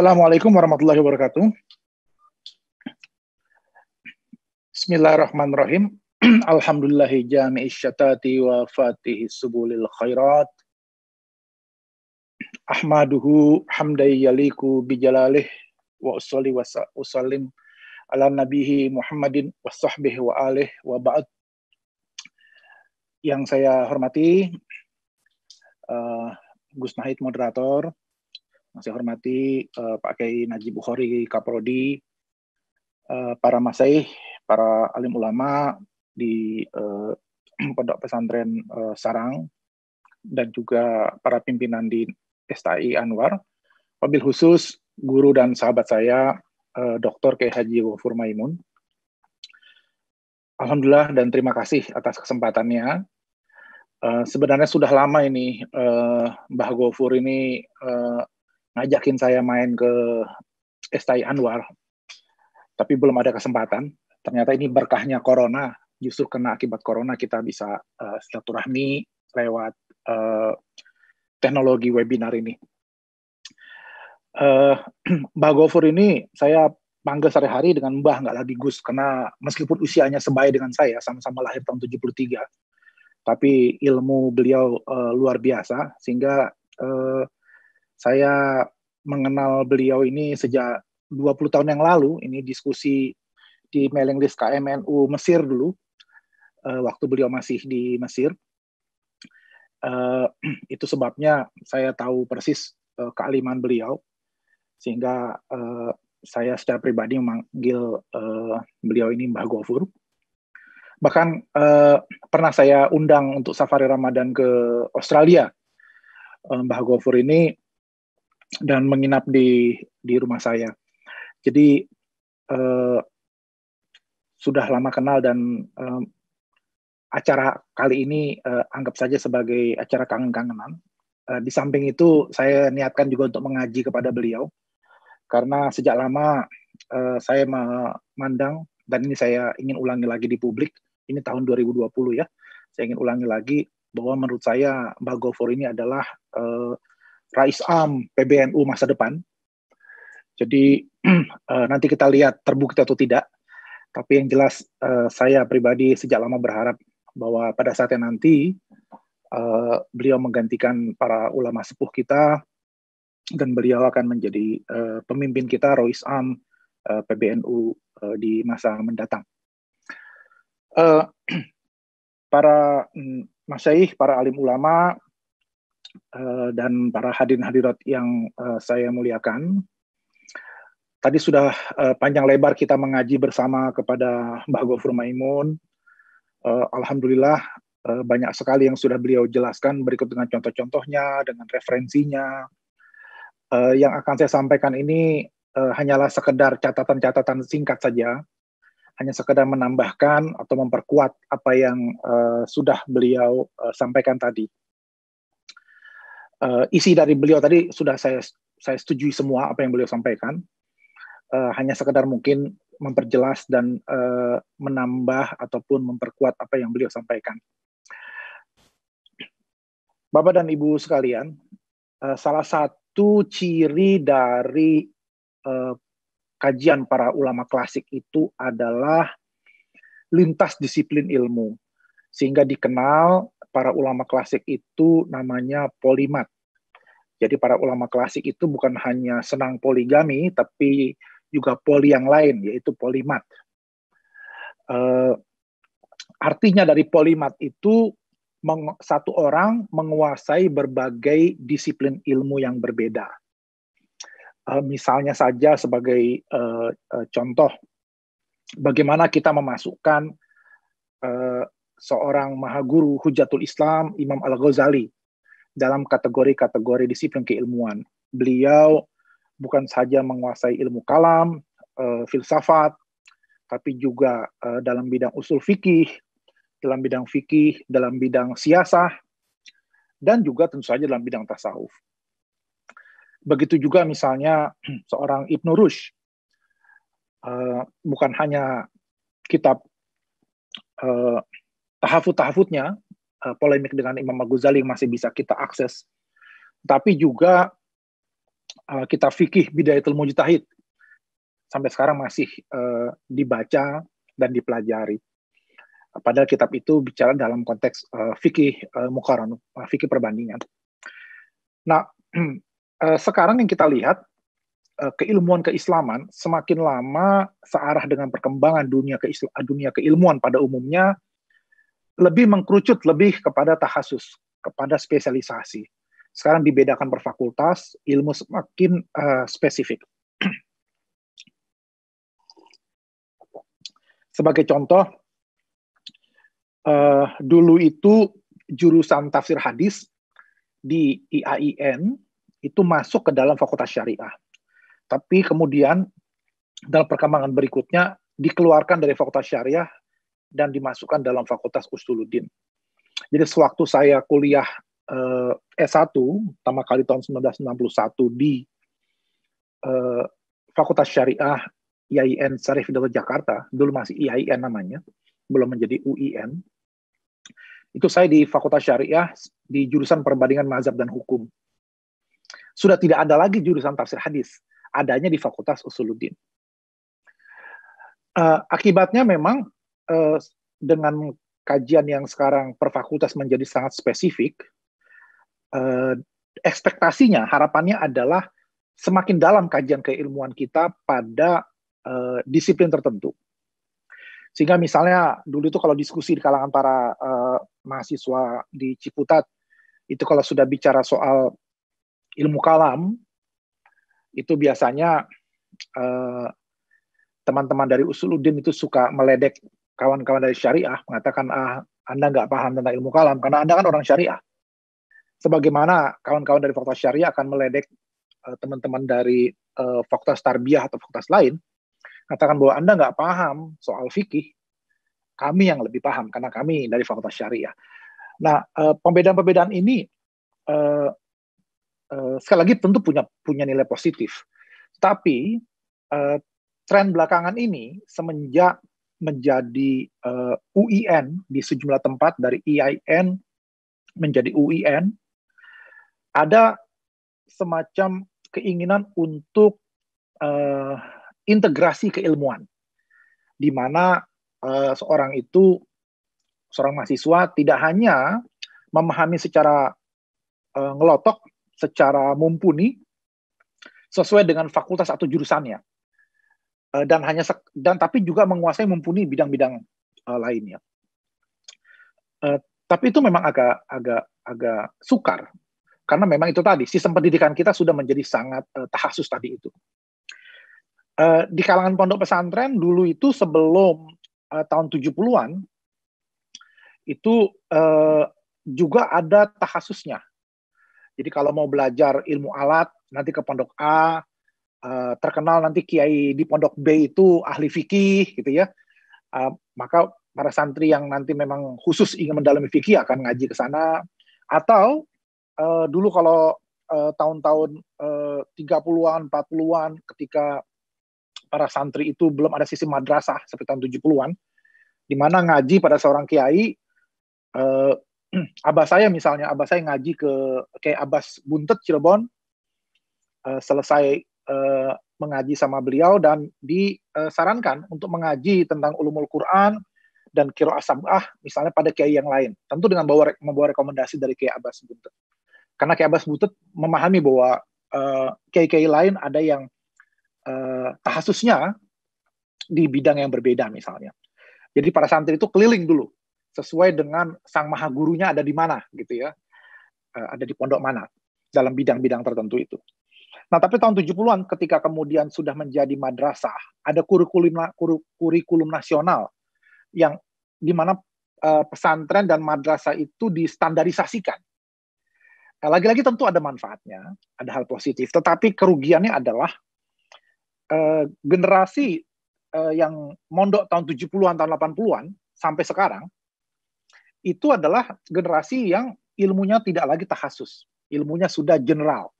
Assalamualaikum warahmatullahi wabarakatuh. Bismillahirrahmanirrahim. Alhamdulillahi jami'i syatati wa fatihi subulil khairat. Ahmaduhu hamdai yaliku bijalalih wa usali wa usalim ala nabihi Muhammadin wa sahbihi wa alih wa ba'd. Yang saya hormati, uh, Gus Nahid moderator, masih hormati uh, Pak Kiai Najib Bukhari Kaprodi, uh, eh, para masaih, para alim ulama di uh, Pondok Pesantren uh, Sarang, dan juga para pimpinan di STI Anwar, mobil khusus guru dan sahabat saya, uh, Dr. K. Haji Wafur Maimun. Alhamdulillah dan terima kasih atas kesempatannya. Uh, sebenarnya sudah lama ini uh, Mbah Gofur ini uh, ngajakin saya main ke STI Anwar, tapi belum ada kesempatan. Ternyata ini berkahnya corona, justru kena akibat corona kita bisa uh, silaturahmi lewat uh, teknologi webinar ini. Uh, eh, Mbak Gofur ini saya panggil sehari-hari dengan Mbah, nggak lagi Gus, karena meskipun usianya sebaik dengan saya, sama-sama lahir tahun 73, tapi ilmu beliau uh, luar biasa, sehingga uh, saya mengenal beliau ini sejak 20 tahun yang lalu, ini diskusi di mailing list KMNU Mesir dulu, uh, waktu beliau masih di Mesir. Uh, itu sebabnya saya tahu persis uh, eh, kealiman beliau, sehingga uh, saya secara pribadi memanggil uh, beliau ini Mbah Gofur. Bahkan uh, pernah saya undang untuk safari Ramadan ke Australia. Mbah Gofur ini dan menginap di di rumah saya. Jadi eh, sudah lama kenal dan eh, acara kali ini eh, anggap saja sebagai acara kangen-kangenan. Eh, di samping itu saya niatkan juga untuk mengaji kepada beliau karena sejak lama eh, saya memandang dan ini saya ingin ulangi lagi di publik. Ini tahun 2020 ya. Saya ingin ulangi lagi bahwa menurut saya Bagofor ini adalah eh, Rais Am PBNU masa depan. Jadi eh, nanti kita lihat terbukti atau tidak. Tapi yang jelas eh, saya pribadi sejak lama berharap bahwa pada saatnya nanti eh, beliau menggantikan para ulama sepuh kita dan beliau akan menjadi pemimpin kita Rais Am PBNU di masa mendatang. para mm, masyaih, para alim ulama Eh, dan para hadirin hadirat yang eh, saya muliakan. Tadi sudah eh, panjang lebar kita mengaji bersama kepada Mbah Gofur Maimun. Alhamdulillah banyak sekali yang sudah beliau jelaskan berikut dengan contoh-contohnya, dengan referensinya. yang akan saya sampaikan ini hanyalah sekedar catatan-catatan singkat saja, hanya sekedar menambahkan atau memperkuat apa yang uh, sudah beliau uh, sampaikan tadi uh, isi dari beliau tadi sudah saya saya setujui semua apa yang beliau sampaikan. Uh, hanya sekedar mungkin memperjelas dan uh, menambah ataupun memperkuat apa yang beliau sampaikan. Bapak dan Ibu sekalian, uh, salah satu ciri dari uh, kajian para ulama klasik itu adalah lintas disiplin ilmu, sehingga dikenal para ulama klasik itu namanya polimat. Jadi para ulama klasik itu bukan hanya senang poligami, tapi juga poli yang lain, yaitu polimat. Uh, artinya dari polimat itu satu orang menguasai berbagai disiplin ilmu yang berbeda. Uh, misalnya saja sebagai uh, uh, contoh, bagaimana kita memasukkan seorang mahaguru Hujatul Islam Imam Al-Ghazali dalam kategori-kategori disiplin keilmuan. Beliau bukan saja menguasai ilmu kalam, uh, filsafat, tapi juga uh, dalam bidang usul fikih, dalam bidang fikih, dalam bidang siasah, dan juga tentu saja dalam bidang tasawuf. Begitu juga misalnya seorang Ibnu Rush uh, eh, bukan hanya kitab uh, tahafut-tahafutnya uh, eh, polemik dengan Imam Al-Ghazali masih bisa kita akses. Tapi juga uh, kita fikih Bidayatul Mujtahid sampai sekarang masih uh, dibaca dan dipelajari. Padahal kitab itu bicara dalam konteks uh, fikih uh, mukaran, uh, fikih perbandingan. Nah, uh, sekarang yang kita lihat keilmuan keislaman semakin lama searah dengan perkembangan dunia ke dunia keilmuan pada umumnya lebih mengkerucut lebih kepada tahasus, kepada spesialisasi. Sekarang dibedakan per fakultas, ilmu semakin uh, spesifik. Sebagai contoh, uh, dulu itu jurusan tafsir hadis di IAIN itu masuk ke dalam fakultas syariah. Tapi kemudian dalam perkembangan berikutnya dikeluarkan dari fakultas syariah dan dimasukkan dalam Fakultas Ustuluddin. Jadi sewaktu saya kuliah eh, S1 pertama kali tahun 1961 di eh, Fakultas Syariah IAIN Syarif Hidayat Jakarta, dulu masih IAIN namanya, belum menjadi UIN. Itu saya di Fakultas Syariah di jurusan perbandingan mazhab dan hukum. Sudah tidak ada lagi jurusan tafsir hadis, adanya di Fakultas Usuluddin. Uh, eh, akibatnya memang eh, dengan kajian yang sekarang per fakultas menjadi sangat spesifik, eh, ekspektasinya, harapannya adalah semakin dalam kajian keilmuan kita pada eh, disiplin tertentu. Sehingga misalnya dulu itu kalau diskusi di kalangan para eh, mahasiswa di Ciputat, itu kalau sudah bicara soal ilmu kalam, itu biasanya eh, teman-teman eh, teman -teman dari Usuluddin itu suka meledek kawan-kawan dari syariah mengatakan ah Anda nggak paham tentang ilmu kalam karena Anda kan orang syariah. Sebagaimana kawan-kawan dari fakultas syariah akan meledek eh, teman-teman uh, dari uh, fakultas tarbiyah atau fakultas lain, katakan bahwa Anda nggak paham soal fikih, kami yang lebih paham karena kami dari fakultas syariah. Nah, uh, pembedaan-pembedaan ini uh, uh, sekali lagi tentu punya punya nilai positif, tapi uh, tren belakangan ini semenjak menjadi uh, eh, UIN di sejumlah tempat dari e IAIN menjadi UIN ada semacam keinginan untuk uh, integrasi keilmuan di mana uh, seorang itu seorang mahasiswa tidak hanya memahami secara uh, ngelotok secara mumpuni sesuai dengan fakultas atau jurusannya Eh, dan hanya dan tapi juga menguasai mumpuni bidang-bidang uh, lainnya. Uh, tapi itu memang agak agak agak sukar karena memang itu tadi sistem pendidikan kita sudah menjadi sangat uh, tahasus tadi itu. Uh, di kalangan pondok pesantren dulu itu sebelum uh, tahun 70-an itu uh, juga ada tahasusnya. Jadi kalau mau belajar ilmu alat nanti ke pondok A, Eh, terkenal nanti kiai di pondok B itu ahli fikih gitu ya uh, maka para santri yang nanti memang khusus ingin mendalami fikih akan ngaji ke sana atau uh, dulu kalau uh, tahun-tahun uh, 30-an 40-an ketika para santri itu belum ada sisi madrasah seperti tahun 70-an di mana ngaji pada seorang kiai uh, abah saya misalnya abah saya ngaji ke kayak abas buntet Cirebon uh, selesai uh, mengaji sama beliau dan disarankan untuk mengaji tentang ulumul Quran dan kiro asabah misalnya pada kiai yang lain tentu dengan bawa membawa rekomendasi dari kiai Abbas Butet karena kiai Abbas Butet memahami bahwa uh, kiai-kiai lain ada yang uh, eh, tahasusnya di bidang yang berbeda misalnya jadi para santri itu keliling dulu sesuai dengan sang maha gurunya ada di mana gitu ya uh, ada di pondok mana dalam bidang-bidang tertentu itu Nah, tapi tahun 70-an ketika kemudian sudah menjadi madrasah, ada kurikulum kurikulum nasional yang di mana uh, pesantren dan madrasah itu distandarisasikan. Eh, lagi-lagi tentu ada manfaatnya, ada hal positif, tetapi kerugiannya adalah uh, generasi uh, yang mondok tahun 70-an, tahun 80-an sampai sekarang itu adalah generasi yang ilmunya tidak lagi tahasus, ilmunya sudah general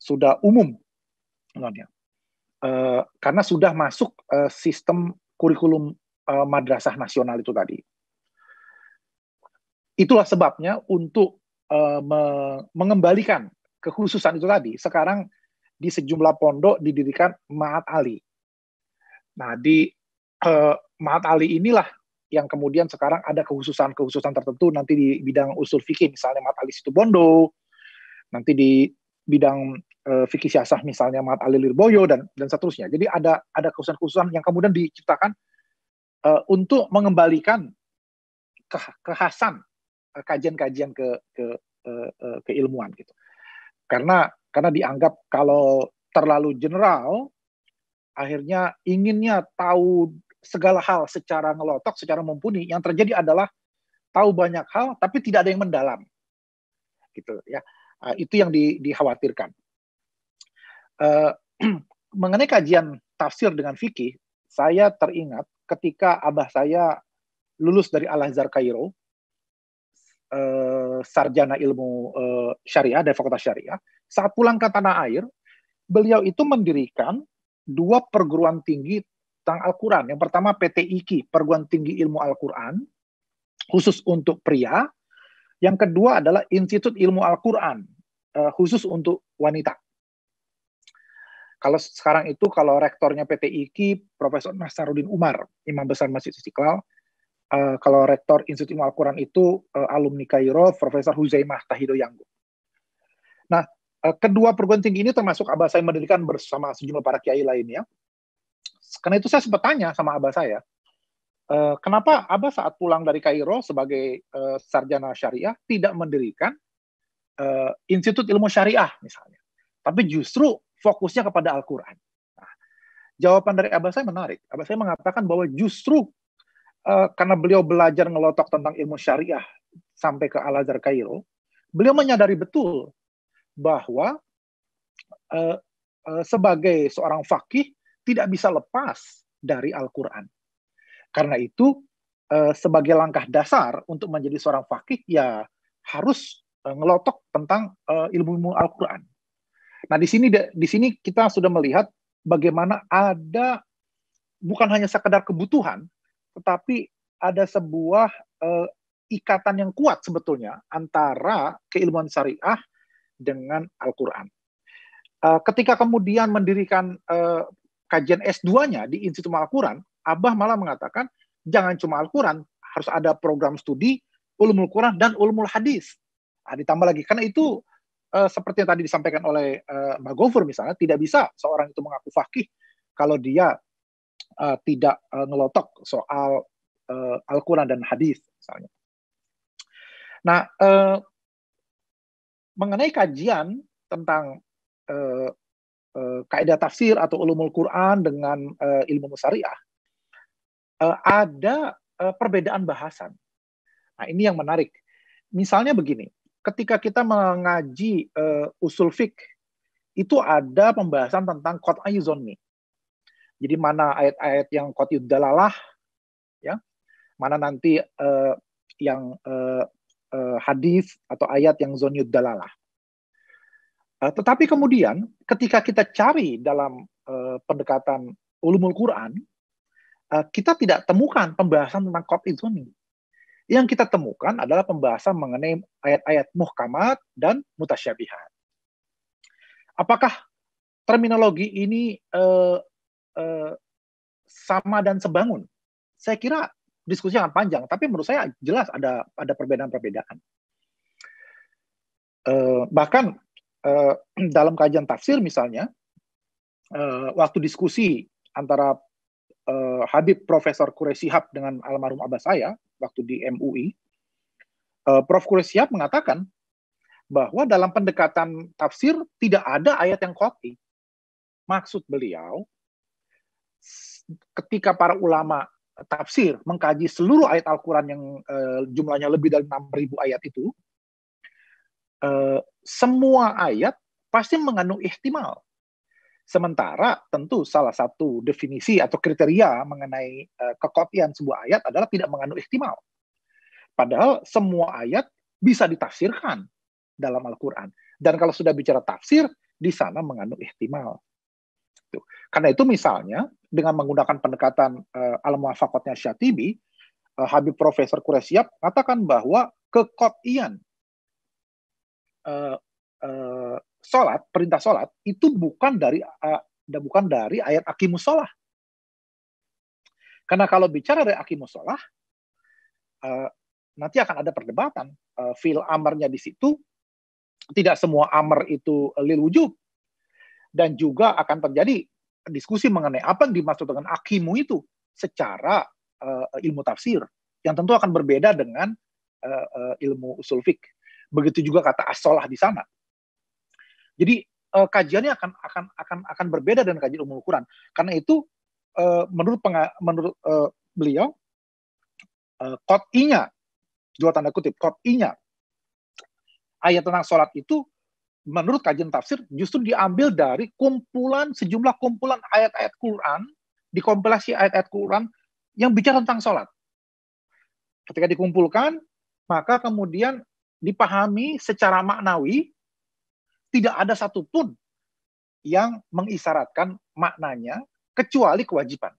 sudah umum uh, karena sudah masuk uh, sistem kurikulum uh, madrasah nasional itu tadi. Itulah sebabnya untuk uh, me mengembalikan kekhususan itu tadi, sekarang di sejumlah pondok didirikan Ma'at Ali. Nah, di uh, Ma'at Ali inilah yang kemudian sekarang ada kekhususan kehususan tertentu nanti di bidang usul fikih misalnya Ma'at Ali Situbondo, nanti di bidang uh, Vicky Syasah misalnya Mat Alilir Boyo dan dan seterusnya. Jadi ada ada khususan-khususan yang kemudian diciptakan uh, untuk mengembalikan ke, kekhasan kajian eh, kajian-kajian ke ke uh, uh, keilmuan gitu. Karena karena dianggap kalau terlalu general akhirnya inginnya tahu segala hal secara ngelotok, secara mumpuni. Yang terjadi adalah tahu banyak hal tapi tidak ada yang mendalam. Gitu ya. Ah, itu yang di, dikhawatirkan. Eh, mengenai kajian tafsir dengan fikih, saya teringat ketika abah saya lulus dari Al Azhar Kairo, uh, sarjana ilmu uh, syariah dari Fakultas Syariah, saat pulang ke tanah air, beliau itu mendirikan dua perguruan tinggi tentang Al-Quran. Yang pertama PT IKI, Perguruan Tinggi Ilmu Al-Quran, khusus untuk pria. Yang kedua adalah Institut Ilmu Al-Quran, khusus untuk wanita. Kalau sekarang itu kalau rektornya PT IKI Profesor Nasarudin Umar, Imam Besar Masjid Istiqlal, uh, kalau rektor Institut Ilmu Al-Qur'an itu uh, alumni Kairo Profesor Huzaimah Tahido Yanggu. Nah, uh, kedua perguruan tinggi ini termasuk abah saya mendirikan bersama sejumlah para kiai lainnya. Karena itu saya sempat tanya sama abah saya, Uh, kenapa Abah saat pulang dari Kairo sebagai uh, sarjana syariah tidak mendirikan uh, Institut Ilmu Syariah misalnya, tapi justru fokusnya kepada Al-Quran. Nah, jawaban dari Abah saya menarik. Abah saya mengatakan bahwa justru uh, karena beliau belajar ngelotok tentang ilmu syariah sampai ke Al-Azhar Kairo, beliau menyadari betul bahwa uh, uh, sebagai seorang fakih tidak bisa lepas dari Al-Quran. Karena itu, uh, sebagai langkah dasar untuk menjadi seorang fakih, ya harus uh, ngelotok tentang uh, ilmu-ilmu Al-Quran. Nah, di sini di sini kita sudah melihat bagaimana ada bukan hanya sekedar kebutuhan, tetapi ada sebuah eh, ikatan yang kuat sebetulnya antara keilmuan syariah dengan Al-Qur'an. Eh, ketika kemudian mendirikan eh, kajian S2-nya di Institut Al-Qur'an, Abah malah mengatakan jangan cuma Al-Qur'an, harus ada program studi ulumul Quran dan ulumul hadis. Nah, ditambah lagi karena itu uh, seperti yang tadi disampaikan oleh uh, Mbak Gofur misalnya, tidak bisa seorang itu mengaku fakih kalau dia uh, tidak uh, ngelotok soal uh, Al-Quran dan hadis misalnya. Nah, uh, mengenai kajian tentang uh, uh, kaidah tafsir atau ulumul Quran dengan uh, ilmu musyariah uh, ada uh, perbedaan bahasan. Nah, ini yang menarik. Misalnya begini, ketika kita mengaji uh, usul fik itu ada pembahasan tentang kot ayuzoni. Jadi mana ayat-ayat yang kot dalalah, ya, mana nanti uh, yang uh, uh, hadis atau ayat yang zon dalalah. Uh, tetapi kemudian ketika kita cari dalam uh, pendekatan ulumul Quran, uh, kita tidak temukan pembahasan tentang kot izoni. Yang kita temukan adalah pembahasan mengenai ayat-ayat muhkamat dan mutasyabihat. Apakah terminologi ini eh, eh, sama dan sebangun? Saya kira diskusi akan panjang, tapi menurut saya jelas ada ada perbedaan-perbedaan. Eh, bahkan eh, dalam kajian tafsir misalnya, eh, waktu diskusi antara eh, Habib Profesor Kuresihab dengan almarhum Abbas saya waktu di MUI, eh, Prof. Kuresiap mengatakan bahwa dalam pendekatan tafsir tidak ada ayat yang koti. Maksud beliau, ketika para ulama tafsir mengkaji seluruh ayat Al-Quran yang uh, jumlahnya lebih dari 6.000 ayat itu, uh, semua ayat pasti mengandung ihtimal. Sementara tentu salah satu definisi atau kriteria mengenai uh, kekopian sebuah ayat adalah tidak mengandung ihtimal. Padahal semua ayat bisa ditafsirkan dalam Al-Quran. Dan kalau sudah bicara tafsir, di sana mengandung ihtimal. Tuh. Gitu. Karena itu misalnya, dengan menggunakan pendekatan uh, eh, al muafakotnya Syatibi, uh, Habib Profesor Kuresiap mengatakan bahwa kekopian uh, sholat, perintah sholat itu bukan dari uh, bukan dari ayat akimus sholah. Karena kalau bicara dari akimus sholah, eh, uh, nanti akan ada perdebatan. Uh, fil amarnya di situ, tidak semua amar itu lil wujud Dan juga akan terjadi diskusi mengenai apa yang dimaksud dengan akimu itu secara uh, ilmu tafsir. Yang tentu akan berbeda dengan uh, uh, ilmu usul fik. Begitu juga kata asolah di sana jadi uh, kajiannya akan akan akan akan berbeda dengan kajian umum ukuran Karena itu uh, menurut penga, menurut uh, beliau uh, kotinya dua tanda kutip kotinya ayat tentang sholat itu menurut kajian tafsir justru diambil dari kumpulan sejumlah kumpulan ayat-ayat Quran dikompilasi ayat-ayat Quran yang bicara tentang sholat. Ketika dikumpulkan, maka kemudian dipahami secara maknawi tidak ada satupun yang mengisyaratkan maknanya kecuali kewajiban.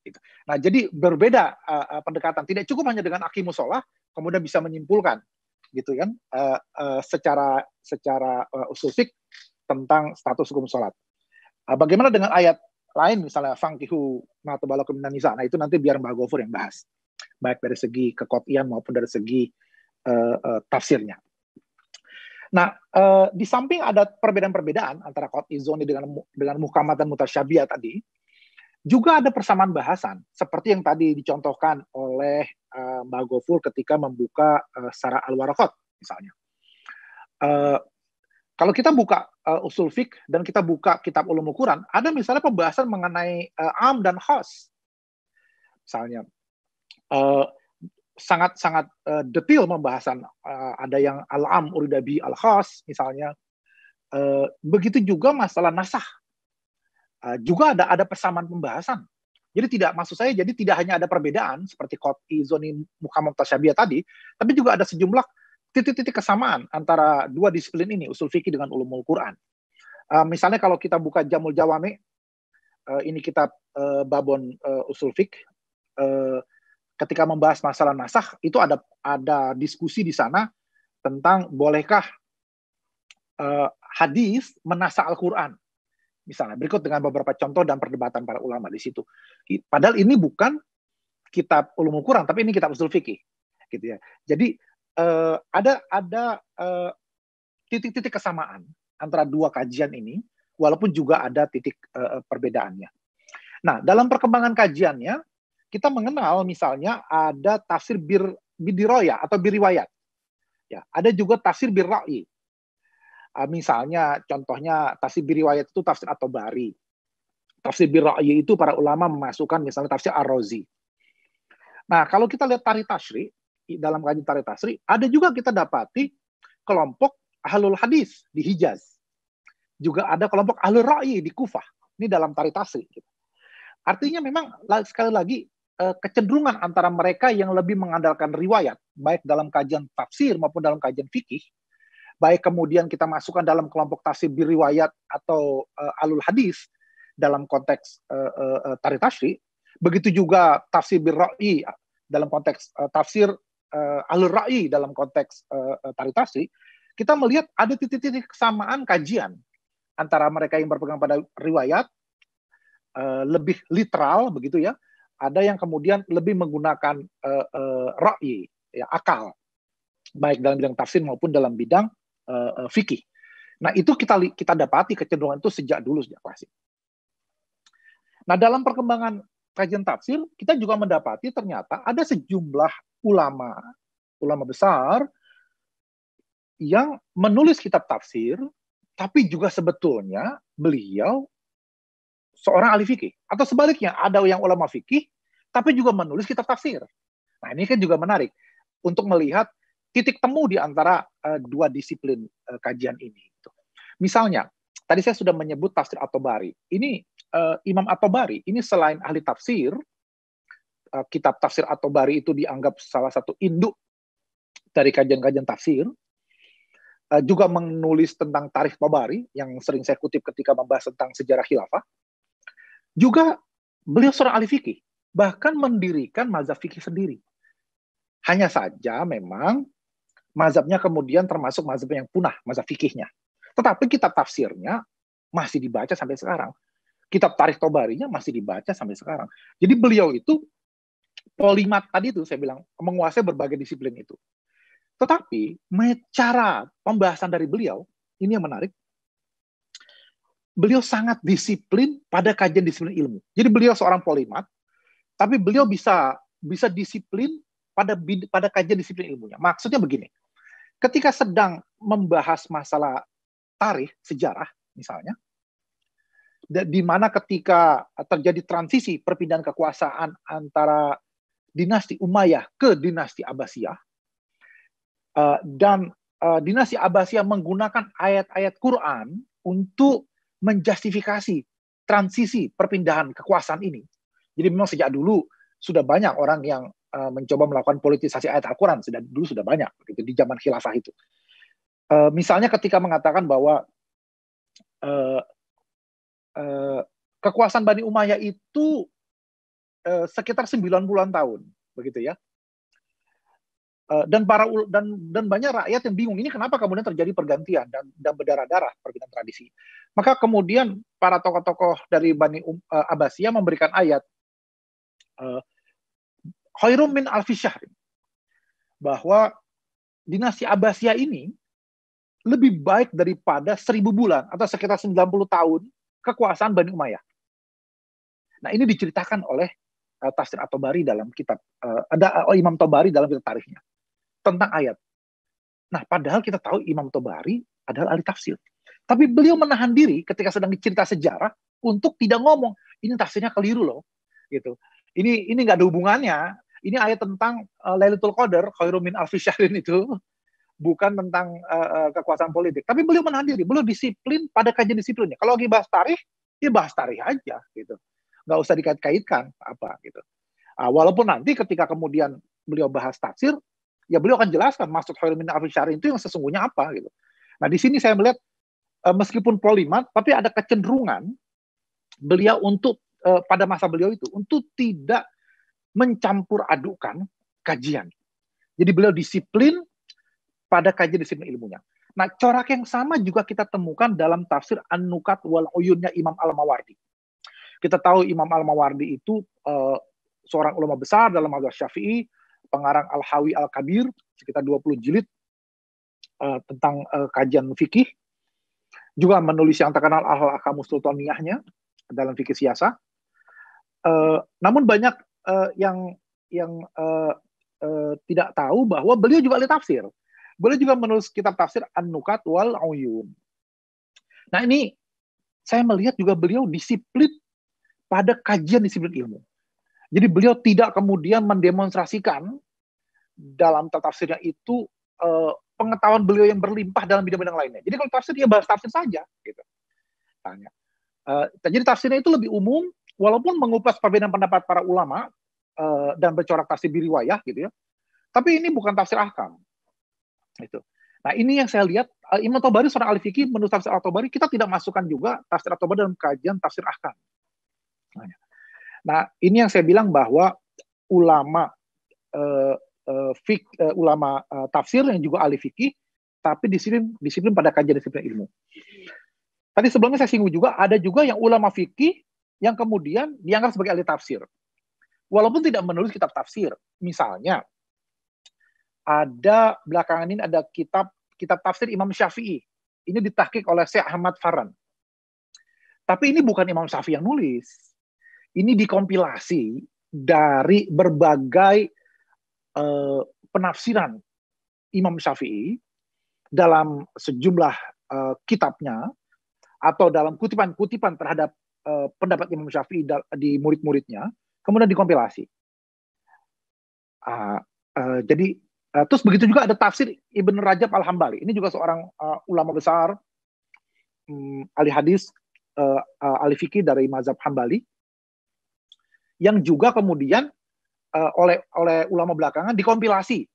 Gitu. Nah, jadi berbeda uh, uh, pendekatan. Tidak cukup hanya dengan sholat kemudian bisa menyimpulkan, gitu kan, uh, secara secara uh, tentang status hukum sholat. bagaimana dengan ayat lain, misalnya fangkihu matabalakum nanisa. Nah, itu nanti biar Mbak Gofur yang bahas, baik dari segi kekotian maupun dari segi uh, uh, tafsirnya. Nah, eh, di samping ada perbedaan-perbedaan antara izoni dengan dengan muhkamat dan mutasyabiah tadi, juga ada persamaan bahasan seperti yang tadi dicontohkan oleh eh, Mbak Gofur ketika membuka eh, Sara Al-Warakot misalnya. Eh, kalau kita buka uh, usul fik dan kita buka kitab ulum ukuran, ada misalnya pembahasan mengenai uh, am dan khos. Misalnya uh, sangat-sangat uh, eh, detail pembahasan uh, ada yang al-am uridabi al-khas misalnya uh, begitu juga masalah nasah uh, juga ada ada persamaan pembahasan jadi tidak maksud saya jadi tidak hanya ada perbedaan seperti kopi zoni muhammad tasyabiyah tadi tapi juga ada sejumlah titik-titik kesamaan antara dua disiplin ini usul fikih dengan ulumul Quran uh, misalnya kalau kita buka jamul jawami uh, ini kitab uh, babon uh, usul fikih uh, ketika membahas masalah nasah itu ada ada diskusi di sana tentang bolehkah uh, hadis menasah Al-Qur'an. Misalnya berikut dengan beberapa contoh dan perdebatan para ulama di situ. Padahal ini bukan kitab ulumul Quran tapi ini kitab usul fikih gitu ya. Jadi uh, ada ada titik eh, titik-titik kesamaan antara dua kajian ini walaupun juga ada titik uh, perbedaannya. Nah, dalam perkembangan kajiannya kita mengenal misalnya ada tafsir bir bidiroya atau biriwayat. Ya, ada juga tafsir birra'i. Uh, misalnya contohnya tafsir biriwayat itu tafsir atau bari. Tafsir birra'i itu para ulama memasukkan misalnya tafsir arrozi. Nah, kalau kita lihat tari tasri dalam kajian tari tasri, ada juga kita dapati kelompok ahlul hadis di Hijaz. Juga ada kelompok ahlul ra'i di Kufah. Ini dalam tari tasri. Gitu. Artinya memang sekali lagi Eh, kecenderungan antara mereka yang lebih mengandalkan riwayat, baik dalam kajian tafsir maupun dalam kajian fikih, baik kemudian kita masukkan dalam kelompok tafsir biriwayat atau uh, alul hadis dalam konteks uh, uh, tari tafsir, begitu juga tafsir birra'i dalam konteks uh, tafsir uh, alul ra'i dalam konteks uh, tari tafsir, kita melihat ada titik-titik kesamaan kajian antara mereka yang berpegang pada riwayat lebih literal begitu ya, ada yang kemudian lebih menggunakan uh, eh, uh, eh, ra'i, ya, akal, baik dalam bidang tafsir maupun dalam bidang uh, uh, fikih. Nah itu kita kita dapati kecenderungan itu sejak dulu sejak klasik. Nah dalam perkembangan kajian tafsir kita juga mendapati ternyata ada sejumlah ulama ulama besar yang menulis kitab tafsir tapi juga sebetulnya beliau seorang ahli fikih atau sebaliknya ada yang ulama fikih tapi juga menulis kitab tafsir. Nah, ini kan juga menarik untuk melihat titik temu di antara uh, dua disiplin uh, kajian ini. Gitu. Misalnya, tadi saya sudah menyebut tafsir At-Tabari. Ini uh, Imam At-Tabari ini selain ahli tafsir, uh, kitab tafsir At-Tabari itu dianggap salah satu induk dari kajian-kajian tafsir. juga menulis tentang tarikh Tabari yang sering saya kutip ketika membahas tentang sejarah khilafah. Juga beliau seorang ahli fikih, bahkan mendirikan mazhab fikih sendiri. Hanya saja memang mazhabnya kemudian termasuk mazhab yang punah, mazhab fikihnya. Tetapi kitab tafsirnya masih dibaca sampai sekarang. Kitab Tarikh Tobarinya masih dibaca sampai sekarang. Jadi beliau itu polimat tadi itu saya bilang menguasai berbagai disiplin itu. Tetapi cara pembahasan dari beliau ini yang menarik beliau sangat disiplin pada kajian disiplin ilmu. Jadi beliau seorang polimat, tapi beliau bisa bisa disiplin pada pada kajian disiplin ilmunya. Maksudnya begini, ketika sedang membahas masalah tarikh sejarah misalnya, di mana ketika terjadi transisi perpindahan kekuasaan antara dinasti Umayyah ke dinasti Abbasiyah, eh, dan eh, dinasti Abbasiyah menggunakan ayat-ayat Quran untuk menjustifikasi transisi perpindahan kekuasaan ini. Jadi memang sejak dulu sudah banyak orang yang uh, mencoba melakukan politisasi ayat Al-Quran. Sudah dulu sudah banyak gitu di zaman khilafah itu. Uh, misalnya ketika mengatakan bahwa uh, uh, kekuasaan Bani Umayyah itu uh, sekitar 90-an tahun, begitu ya. Eh, dan para dan dan banyak rakyat yang bingung ini kenapa kemudian terjadi pergantian dan dan berdarah-darah pergantian tradisi. Maka kemudian para tokoh-tokoh dari Bani um, uh, Abbasiyah memberikan ayat uh, khairum min alfi bahwa dinasti Abbasiyah ini lebih baik daripada seribu bulan atau sekitar 90 tahun kekuasaan Bani Umayyah. Nah, ini diceritakan oleh uh, Tafsir At-Tabari dalam kitab uh, ada uh, Imam Tabari dalam kitab tarikhnya tentang ayat. Nah, padahal kita tahu Imam Tobari adalah ahli tafsir. Tapi beliau menahan diri ketika sedang dicerita sejarah untuk tidak ngomong, ini tafsirnya keliru loh. Gitu. Ini ini nggak ada hubungannya. Ini ayat tentang uh, Lailatul Qadar, khairum min itu bukan tentang uh, kekuasaan politik. Tapi beliau menahan diri, beliau disiplin pada kajian disiplinnya. Kalau lagi bahas tarikh, ya bahas tarikh aja gitu. Nggak usah dikait-kaitkan apa gitu. Uh, walaupun nanti ketika kemudian beliau bahas tafsir, ya beliau akan jelaskan maksud Khairul min syari itu yang sesungguhnya apa gitu. Nah di sini saya melihat eh, meskipun polimat, tapi ada kecenderungan beliau untuk eh, pada masa beliau itu untuk tidak mencampur adukan kajian. Jadi beliau disiplin pada kajian disiplin ilmunya. Nah, corak yang sama juga kita temukan dalam tafsir An-Nukat wal Uyunnya Imam Al-Mawardi. Kita tahu Imam Al-Mawardi itu uh, seorang ulama besar dalam mazhab Syafi'i, pengarang Al-Hawi Al-Kabir sekitar 20 jilid uh, tentang uh, kajian fikih juga menulis yang terkenal al hakamu Sultaniyahnya dalam fikih siasa uh, eh, namun banyak uh, yang yang uh, uh, tidak tahu bahwa beliau juga ahli tafsir beliau juga menulis kitab tafsir An-Nukat wal Uyun nah ini saya melihat juga beliau disiplin pada kajian disiplin ilmu jadi beliau tidak kemudian mendemonstrasikan dalam tafsirnya itu eh, pengetahuan beliau yang berlimpah dalam bidang-bidang lainnya. Jadi kalau tafsir dia bahas tafsir saja, gitu. Tanya. Uh, jadi tafsirnya itu lebih umum, walaupun mengupas perbedaan pendapat para ulama uh, dan bercorak tafsir biriwayah, gitu ya. Tapi ini bukan tafsir ahkam. Itu. Nah ini yang saya lihat uh, Imam Tobari seorang ahli fikih menurut tafsir Al Tobari kita tidak masukkan juga tafsir Al Tobari dalam kajian tafsir ahkam. Nah, ini yang saya bilang bahwa ulama uh, uh, fik, uh, ulama uh, tafsir yang juga ahli fikih, tapi disiplin disiplin pada kajian disiplin ilmu. Tadi sebelumnya saya singgung juga ada juga yang ulama fikih yang kemudian dianggap sebagai ahli tafsir. Walaupun tidak menulis kitab tafsir, misalnya ada belakangan ini ada kitab kitab tafsir Imam Syafi'i. Ini ditahkik oleh Syekh Ahmad farhan, Tapi ini bukan Imam Syafi'i yang nulis ini dikompilasi dari berbagai uh, penafsiran Imam Syafi'i dalam sejumlah uh, kitabnya atau dalam kutipan-kutipan terhadap uh, pendapat Imam Syafi'i di murid-muridnya, kemudian dikompilasi. Uh, uh, jadi uh, terus begitu juga ada tafsir Ibn Rajab Al Hambali. Ini juga seorang uh, ulama besar, um, ahli hadis, uh, uh, ahli fikih dari Mazhab Hambali yang juga kemudian uh, oleh oleh ulama belakangan dikompilasi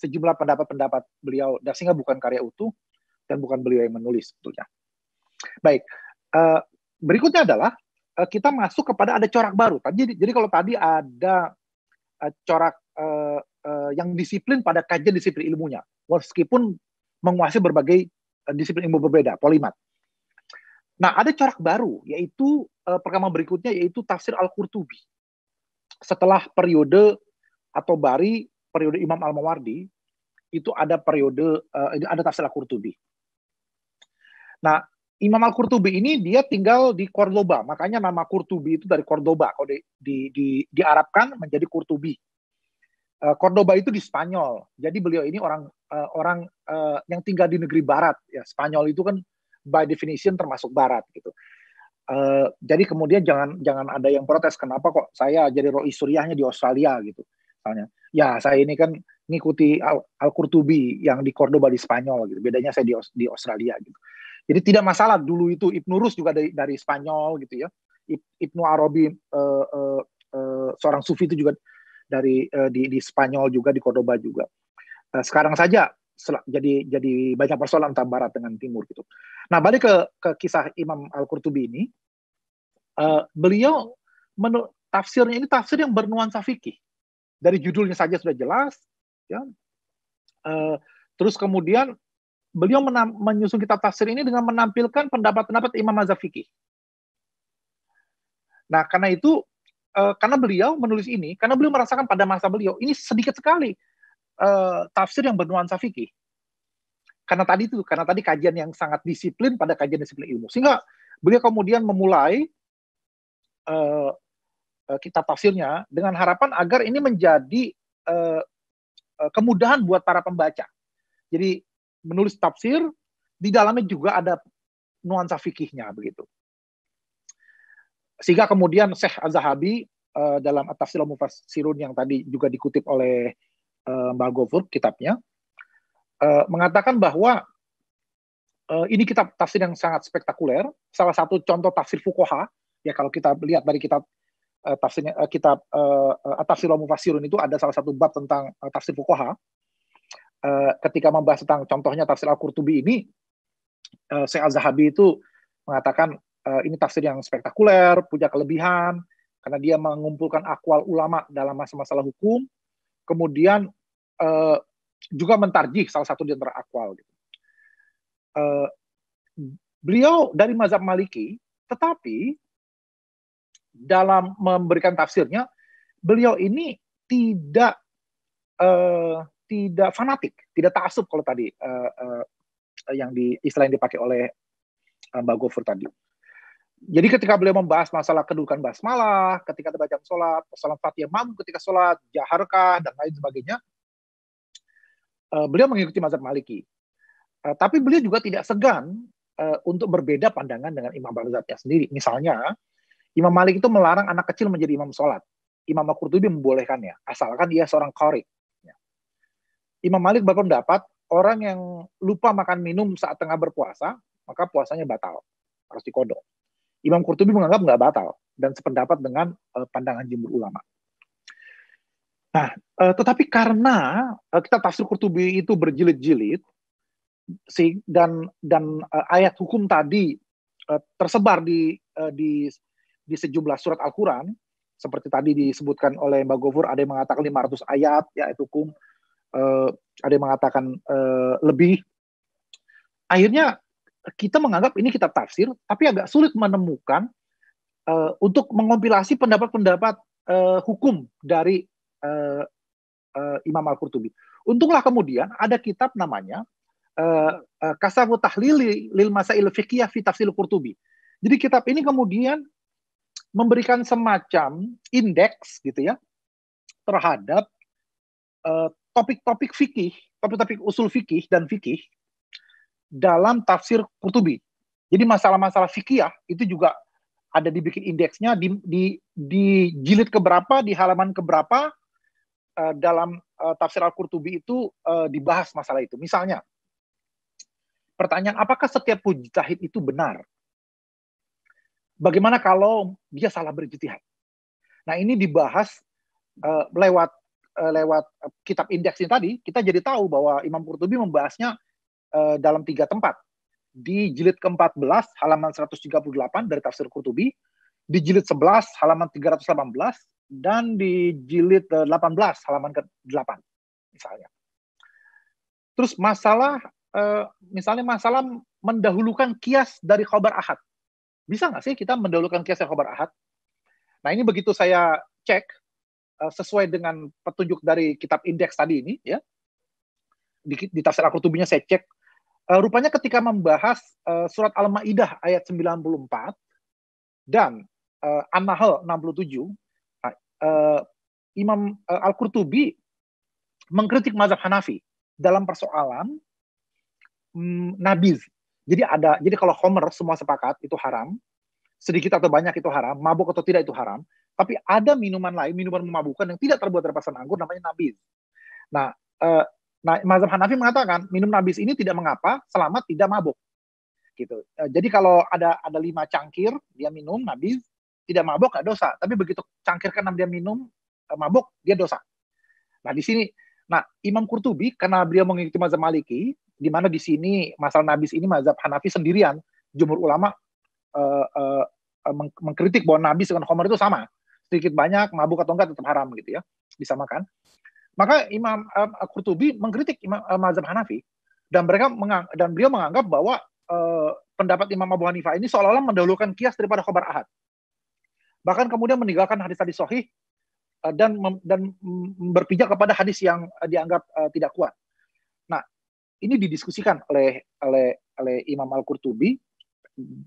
sejumlah pendapat-pendapat beliau dan sehingga bukan karya utuh dan bukan beliau yang menulis sebetulnya. Baik, uh, berikutnya adalah uh, kita masuk kepada ada corak baru. Tadi jadi, jadi kalau tadi ada uh, corak uh, uh, yang disiplin pada kajian disiplin ilmunya, meskipun menguasai berbagai uh, disiplin ilmu berbeda, polimat. Nah, ada corak baru yaitu uh, perkembangan berikutnya yaitu tafsir Al-Qurtubi setelah periode atau bari periode Imam Al-Mawardi itu ada periode uh, ada tafsir Al-Qurtubi. Nah, Imam Al-Qurtubi ini dia tinggal di Cordoba, makanya nama Qurtubi itu dari Cordoba kalau di, di, di diarabkan menjadi Qurtubi. Uh, Cordoba itu di Spanyol. Jadi beliau ini orang uh, orang uh, yang tinggal di negeri barat ya. Spanyol itu kan by definition termasuk barat gitu. Uh, jadi kemudian jangan jangan ada yang protes kenapa kok saya jadi roh suriahnya di Australia gitu misalnya ya saya ini kan ngikuti Al, Al Qurtubi yang di Cordoba di Spanyol gitu bedanya saya di, di Australia gitu jadi tidak masalah dulu itu Ibnu Rus juga dari, dari Spanyol gitu ya Ibnu Arabi uh, uh, uh, seorang sufi itu juga dari uh, di, di Spanyol juga di Cordoba juga uh, sekarang saja jadi jadi banyak persoalan antara barat dengan timur gitu. Nah balik ke, ke kisah Imam Al Qurtubi ini, uh, beliau menurut tafsirnya ini tafsir yang bernuansa fikih. Dari judulnya saja sudah jelas, ya. Uh, terus kemudian beliau menyusun kitab tafsir ini dengan menampilkan pendapat-pendapat Imam Mazhab fikih. Nah karena itu eh, karena beliau menulis ini, karena beliau merasakan pada masa beliau ini sedikit sekali Eh, tafsir yang bernuansa fikih. Karena tadi itu, karena tadi kajian yang sangat disiplin pada kajian disiplin ilmu. Sehingga beliau kemudian memulai uh, kitab tafsirnya dengan harapan agar ini menjadi uh, kemudahan buat para pembaca. Jadi menulis tafsir di dalamnya juga ada nuansa fikihnya begitu. Sehingga kemudian Syekh Az-Zahabi uh, dalam At-Tafsir Mufassirun yang tadi juga dikutip oleh uh, eh, Mbah Gofur kitabnya uh, mengatakan bahwa uh, ini kitab tafsir yang sangat spektakuler. Salah satu contoh tafsir Fukoha ya kalau kita lihat dari kitab uh, tafsirnya uh, kitab uh, uh, tafsir itu ada salah satu bab tentang uh, tafsir Fukoha. Uh, ketika membahas tentang contohnya tafsir Al-Qurtubi ini, uh, Syekh Al-Zahabi itu mengatakan uh, ini tafsir yang spektakuler, punya kelebihan, karena dia mengumpulkan akwal ulama dalam masalah masalah hukum, kemudian uh, juga mentarjih salah satu di antara akwal. Gitu. Uh, beliau dari mazhab Maliki, tetapi dalam memberikan tafsirnya, beliau ini tidak uh, tidak fanatik, tidak taksub kalau tadi uh, uh, yang di istilah yang dipakai oleh Mbak Gofur tadi. Jadi ketika beliau membahas masalah kedudukan basmalah, ketika terbaca sholat, sholat fatihah mampu ketika sholat, jaharkah, dan lain sebagainya, Eh, beliau mengikuti mazhab Maliki. Uh, tapi beliau juga tidak segan uh, untuk berbeda pandangan dengan imam mazhabnya sendiri. Misalnya, Imam Malik itu melarang anak kecil menjadi imam sholat. Imam Al-Qurtubi membolehkannya, asalkan dia seorang kori. Ya. Imam Malik berpendapat, orang yang lupa makan minum saat tengah berpuasa, maka puasanya batal, harus dikodok. Imam Qurtubi menganggap nggak batal, dan sependapat dengan uh, pandangan jumhur ulama. Nah, eh, tetapi karena eh, kita tafsir Qurtubi itu berjilid-jilid si, dan dan eh, ayat hukum tadi eh, tersebar di eh, di di sejumlah surat Al-Qur'an seperti tadi disebutkan oleh Mbak Gofur ada yang mengatakan 500 ayat ya itu hukum eh, ada yang mengatakan eh, lebih akhirnya kita menganggap ini kita tafsir tapi agak sulit menemukan uh, untuk mengompilasi pendapat-pendapat uh, hukum dari uh, uh, Imam Al-Qurtubi. Untunglah kemudian ada kitab namanya uh, uh, Tahlili Lil Masail Fiqhiyah fi Tafsil Qurtubi. Jadi kitab ini kemudian memberikan semacam indeks gitu ya terhadap topik topik-topik fikih, topik-topik usul fikih dan fikih dalam tafsir Qurtubi. Jadi masalah-masalah fikih itu juga ada dibikin indeksnya di, di, di jilid keberapa, di halaman keberapa, Eh, dalam uh, tafsir Al-Qurtubi itu uh, dibahas masalah itu. Misalnya, pertanyaan apakah setiap mujtahid itu benar? Bagaimana kalau dia salah berjitihad? Nah, ini dibahas uh, lewat uh, lewat kitab indeks ini tadi, kita jadi tahu bahwa Imam Qurtubi membahasnya uh, dalam tiga tempat. Di jilid ke-14 halaman 138 dari tafsir Qurtubi, di jilid 11 halaman 318 dan di jilid 18 eh, halaman ke-8 misalnya. Terus masalah eh, misalnya masalah mendahulukan kias dari khobar ahad. Bisa nggak sih kita mendahulukan kias dari khobar ahad? Nah ini begitu saya cek eh, sesuai dengan petunjuk dari kitab indeks tadi ini ya di, di tafsir Al-Qurtubinya saya cek rupanya ketika membahas surat Al-Maidah ayat 94 dan An-Nahl 67 uh, Imam uh, Al-Qurtubi mengkritik mazhab Hanafi dalam persoalan um, nabiz. Jadi ada jadi kalau Homer semua sepakat itu haram, sedikit atau banyak itu haram, mabuk atau tidak itu haram, tapi ada minuman lain, minuman memabukkan yang tidak terbuat dari pasan anggur namanya nabiz. Nah, uh, nah mazhab Hanafi mengatakan minum nabiz ini tidak mengapa selama tidak mabuk. Gitu. jadi kalau ada ada lima cangkir dia minum nabiz, tidak mabok gak dosa, tapi begitu cangkirkan kanan dia minum eh, mabok dia dosa. Nah di sini, nah Imam kurtubi karena beliau mengikuti mazhab Maliki, di mana di sini masalah nabi ini mazhab Hanafi sendirian, jumur ulama uh, uh, meng mengkritik bahwa nabi dengan khamar itu sama, sedikit banyak mabuk atau enggak tetap haram gitu ya, disamakan. Maka Imam uh, Qurtubi mengkritik Imam uh, mazhab Hanafi dan mereka dan beliau menganggap bahwa uh, pendapat Imam Abu Hanifah ini seolah-olah mendahulukan kias daripada khabar ahad bahkan kemudian meninggalkan hadis-hadis sohih eh, dan dan mm, berpijak kepada hadis yang eh, dianggap eh, tidak kuat. Nah, ini didiskusikan oleh oleh oleh Imam Al-Qurtubi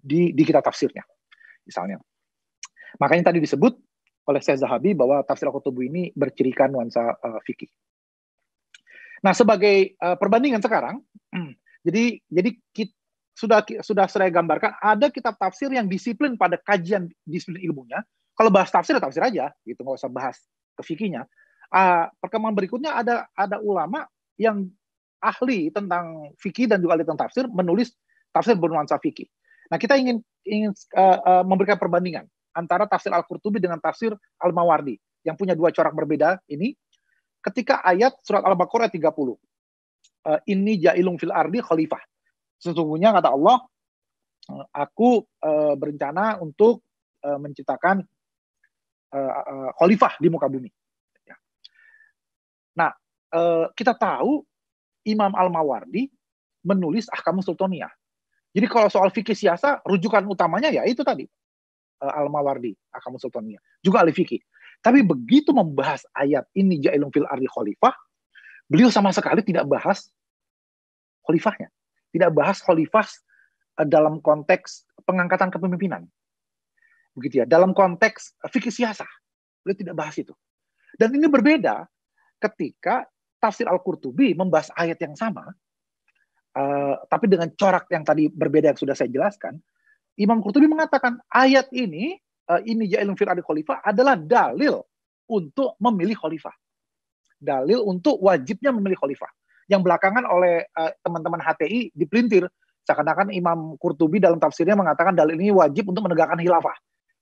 di di kitab tafsirnya. Misalnya. Makanya tadi disebut oleh Syekh Zahabi bahwa tafsir Al-Qurtubi ini bercirikan nuansa fikih. Nah, sebagai perbandingan sekarang, jadi jadi kita, sudah sudah saya gambarkan ada kitab tafsir yang disiplin pada kajian disiplin ilmunya. Kalau bahas tafsir ya tafsir aja, gitu nggak usah bahas kefikinya. Uh, ah, perkembangan berikutnya ada ada ulama yang ahli tentang fikih dan juga ahli tentang tafsir menulis tafsir bernuansa fikih. Nah kita ingin ingin uh, uh, memberikan perbandingan antara tafsir Al-Qurtubi dengan tafsir Al-Mawardi yang punya dua corak berbeda ini ketika ayat surat Al-Baqarah 30 uh, eh, ini jailung fil ardi khalifah sesungguhnya kata Allah eh, aku uh, berencana untuk uh, menciptakan uh, uh, khalifah di muka bumi. Ya. Nah, uh, kita tahu Imam Al-Mawardi menulis Ahkam Sultonia Jadi kalau soal fikih siasa, rujukan utamanya ya itu tadi. Uh, Al-Mawardi, Ahkam Sultonia Juga ahli fikih. Tapi begitu membahas ayat ini jailum fil ardi khalifah, beliau sama sekali tidak bahas khalifahnya tidak bahas khalifah eh, dalam konteks pengangkatan kepemimpinan. Begitu ya, dalam konteks fikih siasah. Beliau tidak bahas itu. Dan ini berbeda ketika tafsir Al-Qurtubi membahas ayat yang sama, uh, tapi dengan corak yang tadi berbeda yang sudah saya jelaskan, Imam Qurtubi mengatakan ayat ini, uh, ini ja'ilun ilmu adi khalifah adalah dalil untuk memilih khalifah. Dalil untuk wajibnya memilih khalifah yang belakangan oleh eh, teman-teman uh, HTI dipelintir seakan-akan Imam Qurtubi dalam tafsirnya mengatakan dalil ini wajib untuk menegakkan khilafah.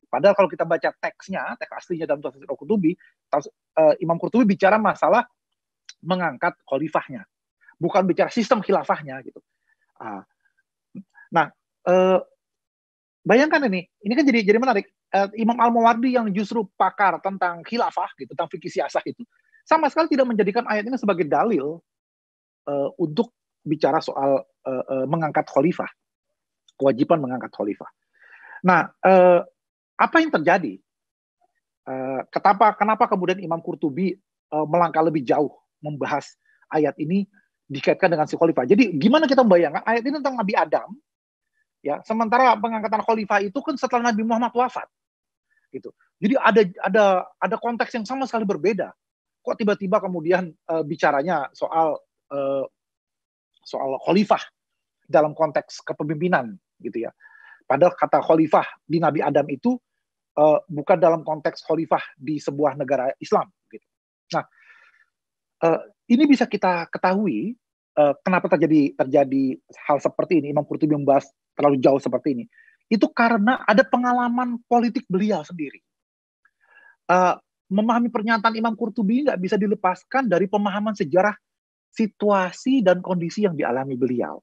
Padahal kalau kita baca teksnya, teks aslinya dalam tafsir Qurtubi, uh, eh, Imam Qurtubi bicara masalah mengangkat khalifahnya, bukan bicara sistem khilafahnya gitu. Uh, nah, uh, bayangkan ini, ini kan jadi jadi menarik. Uh, Imam Al-Mawardi yang justru pakar tentang khilafah gitu, tentang fikih siasah itu, sama sekali tidak menjadikan ayat ini sebagai dalil uh, untuk bicara soal uh, uh, mengangkat khalifah, kewajiban mengangkat khalifah. Nah, uh, apa yang terjadi? Uh, kenapa, kenapa kemudian Imam Qurtubi uh, melangkah lebih jauh membahas ayat ini dikaitkan dengan si khalifah? Jadi gimana kita membayangkan ayat ini tentang Nabi Adam, ya sementara pengangkatan khalifah itu kan setelah Nabi Muhammad wafat, gitu. Jadi ada ada ada konteks yang sama sekali berbeda. Kok tiba-tiba kemudian uh, bicaranya soal Eh, soal khalifah dalam konteks kepemimpinan gitu ya. Padahal kata khalifah di Nabi Adam itu uh, bukan dalam konteks khalifah di sebuah negara Islam. Gitu. Nah, uh, ini bisa kita ketahui uh, kenapa terjadi terjadi hal seperti ini. Imam Qurtubi membahas terlalu jauh seperti ini. Itu karena ada pengalaman politik beliau sendiri. Uh, memahami pernyataan Imam Qurtubi nggak bisa dilepaskan dari pemahaman sejarah situasi dan kondisi yang dialami beliau.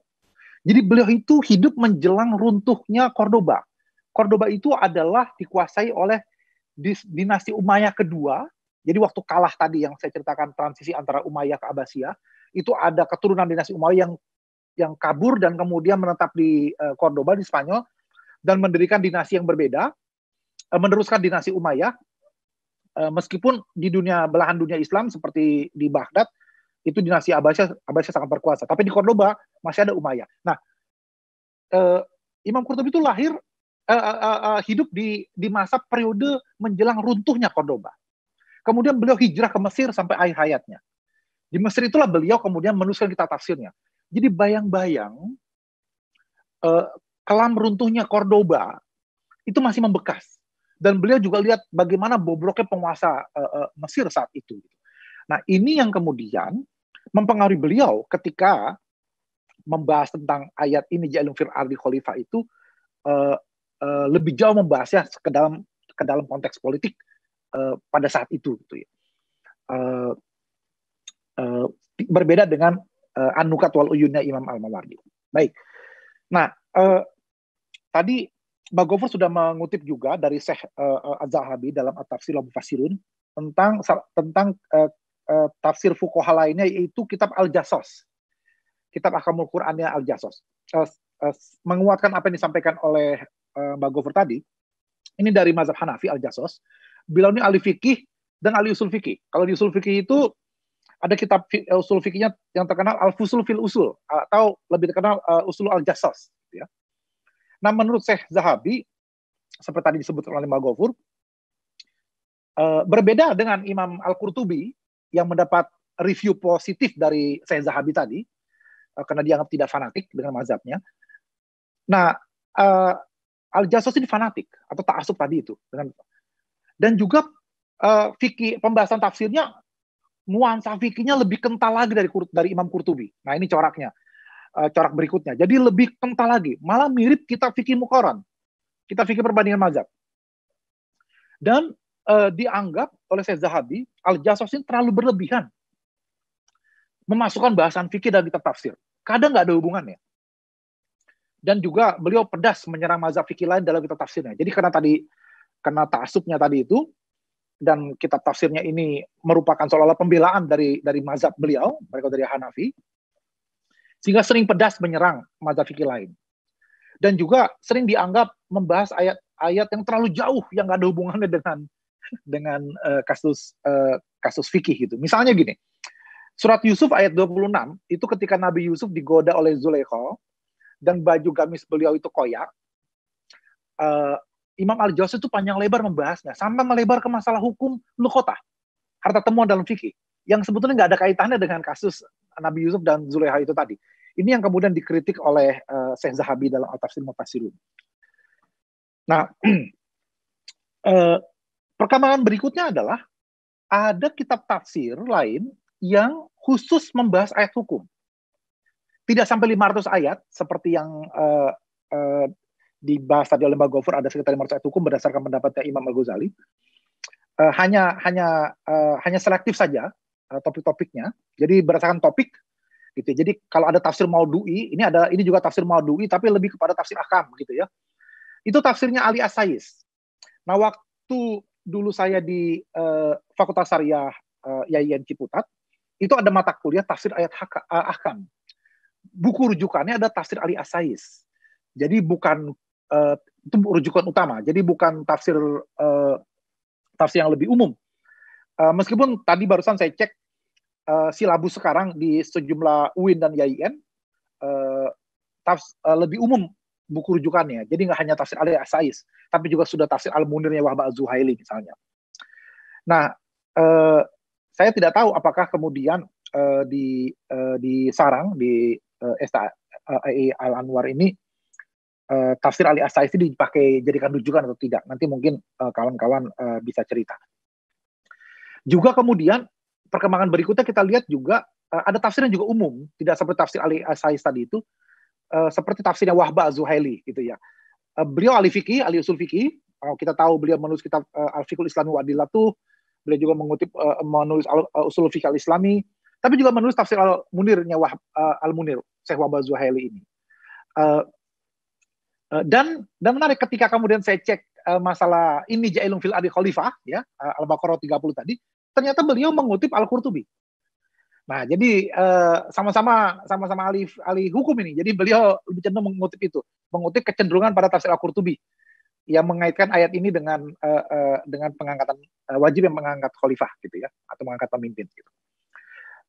Jadi beliau itu hidup menjelang runtuhnya Cordoba. Cordoba itu adalah dikuasai oleh dinasti Umayyah kedua. Jadi waktu kalah tadi yang saya ceritakan transisi antara Umayyah ke Abbasiyah, itu ada keturunan dinasti Umayyah yang yang kabur dan kemudian menetap di eh, Cordoba di Spanyol dan mendirikan dinasti yang berbeda, eh, meneruskan dinasti Umayyah eh, meskipun di dunia belahan dunia Islam seperti di Baghdad itu dinasti Abbasiyah Abbasiyah sangat berkuasa. Tapi di Cordoba masih ada Umayyah. Nah, uh, Imam Qurtubi itu lahir uh, uh, uh, hidup di di masa periode menjelang runtuhnya Cordoba. Kemudian beliau hijrah ke Mesir sampai akhir hayatnya. Di Mesir itulah beliau kemudian menuliskan kitab tafsirnya. Jadi bayang-bayang uh, kelam runtuhnya Cordoba itu masih membekas. Dan beliau juga lihat bagaimana bobroknya penguasa uh, uh, Mesir saat itu. Nah ini yang kemudian mempengaruhi beliau ketika membahas tentang ayat ini jalan fir ardi khalifah itu uh, uh, lebih jauh membahasnya ke dalam ke dalam konteks politik uh, pada saat itu gitu ya. Uh, uh, berbeda dengan uh, anukat wal uyunnya Imam Al-Mawardi. Baik. Nah, uh, tadi Bagover sudah mengutip juga dari Syekh uh, Az-Zahabi dalam At-Tafsir Fasirun tentang tentang uh, Eh, tafsir fukoha lainnya yaitu kitab Al-Jasos. Kitab Ahkamul Qur'annya Al-Jasos. Eh, eh, menguatkan apa yang disampaikan oleh Mbak Gofur tadi, ini dari mazhab Hanafi Al-Jasos, beliau ini ahli fikih dan ahli usul fikih. Kalau di usul fikih itu ada kitab uh, usul fikihnya yang terkenal Al-Fusul fil Usul atau lebih terkenal uh, Usul Al-Jasos gitu ya. Nah, menurut Syekh Zahabi seperti tadi disebut oleh Mbak Gofur, Uh, berbeda dengan Imam Al-Qurtubi yang mendapat review positif dari saya Zahabi tadi eh, karena dianggap tidak fanatik dengan mazhabnya. Nah, uh, Al jasus ini fanatik atau taasub tadi itu dengan dan juga uh, eh, fikih pembahasan tafsirnya nuansa fikihnya lebih kental lagi dari dari Imam Qurtubi. Nah, ini coraknya. Uh, corak berikutnya. Jadi lebih kental lagi, malah mirip kitab fikih Mukoran. Kita fikih perbandingan mazhab. Dan uh, dianggap oleh saya Zahabi Al-Jasos ini terlalu berlebihan. Memasukkan bahasan fikih dalam kitab tafsir. Kadang nggak ada hubungannya. Dan juga beliau pedas menyerang mazhab fikih lain dalam kitab tafsirnya. Jadi karena tadi karena tasubnya tadi itu dan kitab tafsirnya ini merupakan seolah-olah pembelaan dari dari mazhab beliau, mereka dari Hanafi, sehingga sering pedas menyerang mazhab fikih lain. Dan juga sering dianggap membahas ayat ayat yang terlalu jauh yang nggak ada hubungannya dengan dengan uh, kasus uh, kasus fikih gitu. Misalnya gini. Surat Yusuf ayat 26 itu ketika Nabi Yusuf digoda oleh Zulekho dan baju gamis beliau itu koyak. Uh, Imam al jawzi itu panjang lebar membahasnya, sampai melebar ke masalah hukum lukota, harta temuan dalam fikih, yang sebetulnya nggak ada kaitannya dengan kasus Nabi Yusuf dan Zulaiha itu tadi. Ini yang kemudian dikritik oleh uh, Syekh Zahabi dalam Al-Tafsir Mufassirun. Nah, uh, Perkembangan berikutnya adalah ada kitab tafsir lain yang khusus membahas ayat hukum. Tidak sampai 500 ayat seperti yang uh, uh, dibahas tadi oleh Mbak Gofur ada sekitar 500 ayat hukum berdasarkan pendapatnya Imam Al-Ghazali. Uh, hanya hanya uh, hanya selektif saja uh, topik-topiknya. Jadi berdasarkan topik gitu. Ya. Jadi kalau ada tafsir maudui ini ada ini juga tafsir maudui tapi lebih kepada tafsir akam gitu ya. Itu tafsirnya Ali Asayis. Nah, waktu dulu saya di uh, Fakultas Syariah uh, Yayan Ciputat, itu ada mata kuliah tafsir ayat eh, ahkam. Buku rujukannya ada tafsir Ali Asais. Jadi bukan uh, itu rujukan utama. Jadi bukan tafsir uh, tafsir yang lebih umum. Uh, meskipun tadi barusan saya cek uh, silabus sekarang di sejumlah UIN dan YIN uh, tafs, uh, lebih umum buku rujukannya. Jadi nggak hanya tafsir al asais tapi juga sudah tafsir Al-Munirnya Wahba Zuhaili misalnya. Nah, eh, saya tidak tahu apakah kemudian eh, di eh, di Sarang di eh, eh e Al Anwar ini eh, tafsir al asais ini dipakai jadikan rujukan atau tidak. Nanti mungkin kawan eh, kawan-kawan eh, bisa cerita. Juga kemudian perkembangan berikutnya kita lihat juga eh, ada tafsir yang juga umum, tidak seperti tafsir Ali Asais tadi itu, Eh, seperti tafsirnya Wahba Zuhaili gitu ya. Uh, beliau ahli fikih, ahli usul fikih. Uh, kita tahu beliau menulis kitab uh, eh, Al-Fiqhul Islami wa tuh Beliau juga mengutip uh, menulis al, uh, usul fikih al-Islami, tapi juga menulis tafsir Al-Munirnya Wah, uh, Al-Munir, Syekh Wahba Zuhaili ini. Uh, uh, dan dan menarik ketika kemudian saya cek uh, masalah ini Jailung fil Adi Khalifah ya, uh, Al-Baqarah 30 tadi, ternyata beliau mengutip Al-Qurtubi. Nah, jadi eh, sama-sama uh, sama-sama ahli ahli hukum ini. Jadi beliau lebih cenderung mengutip itu, mengutip kecenderungan pada tafsir Al-Qurtubi yang mengaitkan ayat ini dengan uh, uh, dengan pengangkatan uh, wajib yang mengangkat khalifah gitu ya atau mengangkat pemimpin gitu.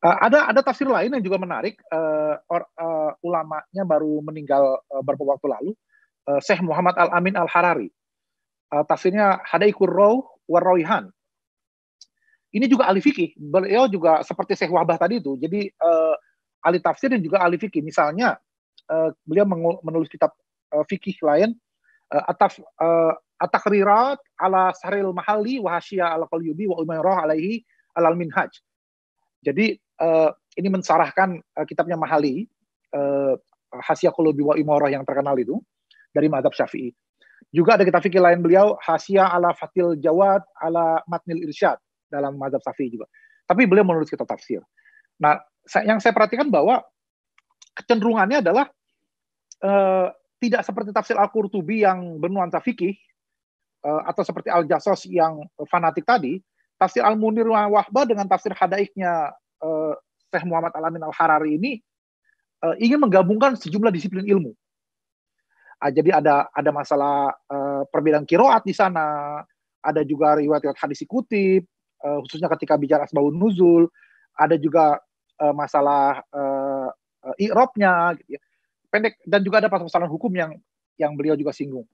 Uh, ada ada tafsir lain yang juga menarik uh, or, uh, ulamanya baru meninggal uh, beberapa waktu lalu uh, Syekh Muhammad Al Amin Al Harari. Uh, tafsirnya Hadaikur Raw Warroihan ini juga ahli fikih. Beliau juga seperti Syekh Wahbah tadi itu. Jadi uh, ahli tafsir dan juga ahli fikih. Misalnya uh, beliau menulis kitab uh, fikih lain uh, ataf uh, ala saril mahali wahasya ala qalyubi wa umairah alaihi alal minhaj. Jadi uh, ini mensarahkan uh, kitabnya Mahali uh, Hasya Qulubi wa Imorah yang terkenal itu dari madhab Syafi'i. Juga ada kitab fikih lain beliau Hasya ala Fatil Jawad ala Matnil Irsyad dalam mazhab Syafi'i juga. Tapi beliau menulis kitab tafsir. Nah, yang saya perhatikan bahwa kecenderungannya adalah eh, tidak seperti tafsir Al-Qurtubi yang bernuansa fikih eh, atau seperti Al-Jasos yang fanatik tadi, tafsir Al-Munir Wahba dengan tafsir hadaiknya eh, Syekh Muhammad Alamin Al-Harari ini eh, ingin menggabungkan sejumlah disiplin ilmu. Ah, jadi ada ada masalah eh, perbedaan kiroat di sana, ada juga riwayat-riwayat hadis kutip, uh, khususnya ketika bicara asbabun nuzul, ada juga uh, masalah uh, irobnya, gitu ya. pendek dan juga ada persoalan hukum yang yang beliau juga singgung.